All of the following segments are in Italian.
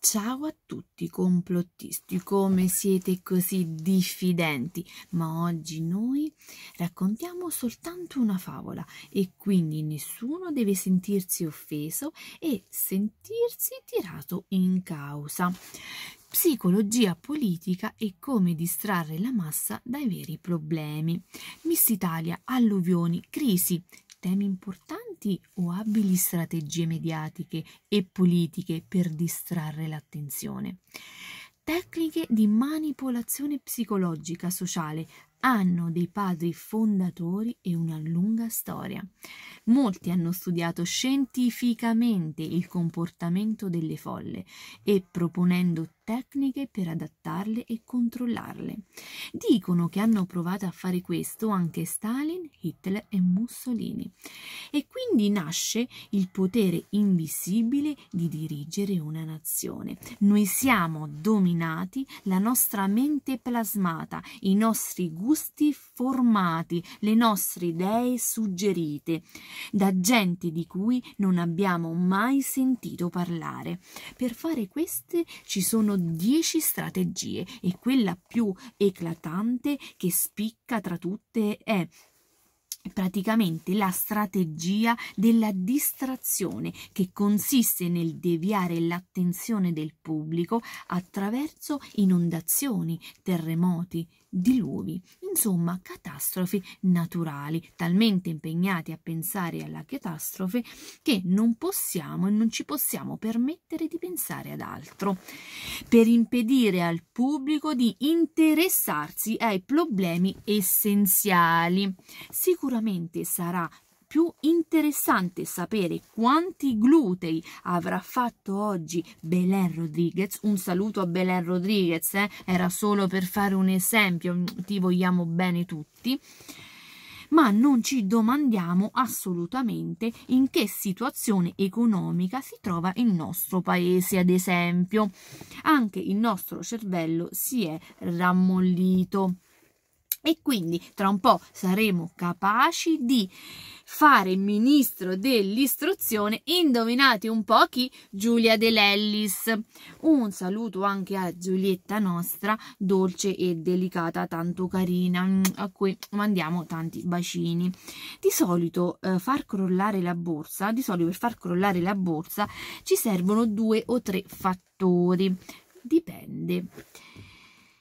Ciao a tutti complottisti, come siete così diffidenti? Ma oggi noi raccontiamo soltanto una favola e quindi nessuno deve sentirsi offeso e sentirsi tirato in causa. Psicologia politica e come distrarre la massa dai veri problemi. Miss Italia, alluvioni, crisi, temi importanti potenti o abili strategie mediatiche e politiche per distrarre l'attenzione. Tecniche di manipolazione psicologica sociale hanno dei padri fondatori e una lunga storia. Molti hanno studiato scientificamente il comportamento delle folle e proponendo tecniche per adattarle e controllarle. Dicono che hanno provato a fare questo anche Stalin, Hitler e Mussolini. E quindi nasce il potere invisibile di dirigere una nazione. Noi siamo dominati, la nostra mente plasmata, i nostri gusti formati, le nostre idee suggerite da gente di cui non abbiamo mai sentito parlare. Per fare queste ci sono dieci strategie e quella più eclatante che spicca tra tutte è praticamente la strategia della distrazione che consiste nel deviare l'attenzione del pubblico attraverso inondazioni, terremoti, diluvi, insomma catastrofi naturali, talmente impegnati a pensare alla catastrofe che non possiamo e non ci possiamo permettere di pensare ad altro, per impedire al pubblico di interessarsi ai problemi essenziali. Sicuramente sicuramente sarà più interessante sapere quanti glutei avrà fatto oggi Belen Rodriguez. Un saluto a Belen Rodriguez, eh? era solo per fare un esempio, ti vogliamo bene tutti. Ma non ci domandiamo assolutamente in che situazione economica si trova il nostro paese, ad esempio. Anche il nostro cervello si è rammollito. E quindi tra un po' saremo capaci di fare ministro dell'istruzione, indovinate un po' chi? Giulia De Lellis. Un saluto anche a Giulietta nostra, dolce e delicata, tanto carina, mm, a cui mandiamo tanti bacini. Di solito eh, far crollare la borsa, di solito per far crollare la borsa ci servono due o tre fattori, dipende.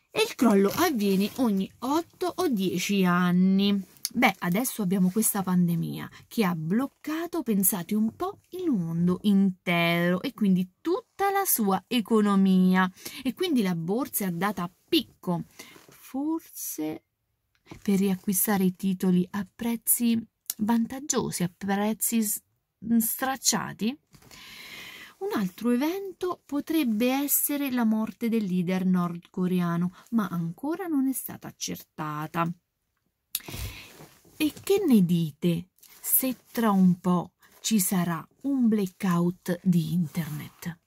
E il crollo avviene ogni 8 o 10 anni. Beh, adesso abbiamo questa pandemia che ha bloccato, pensate un po', il mondo intero e quindi tutta la sua economia. E quindi la borsa è andata a picco, forse per riacquistare i titoli a prezzi vantaggiosi, a prezzi stracciati. Un altro evento potrebbe essere la morte del leader nordcoreano, ma ancora non è stata accertata. E che ne dite se tra un po' ci sarà un blackout di internet?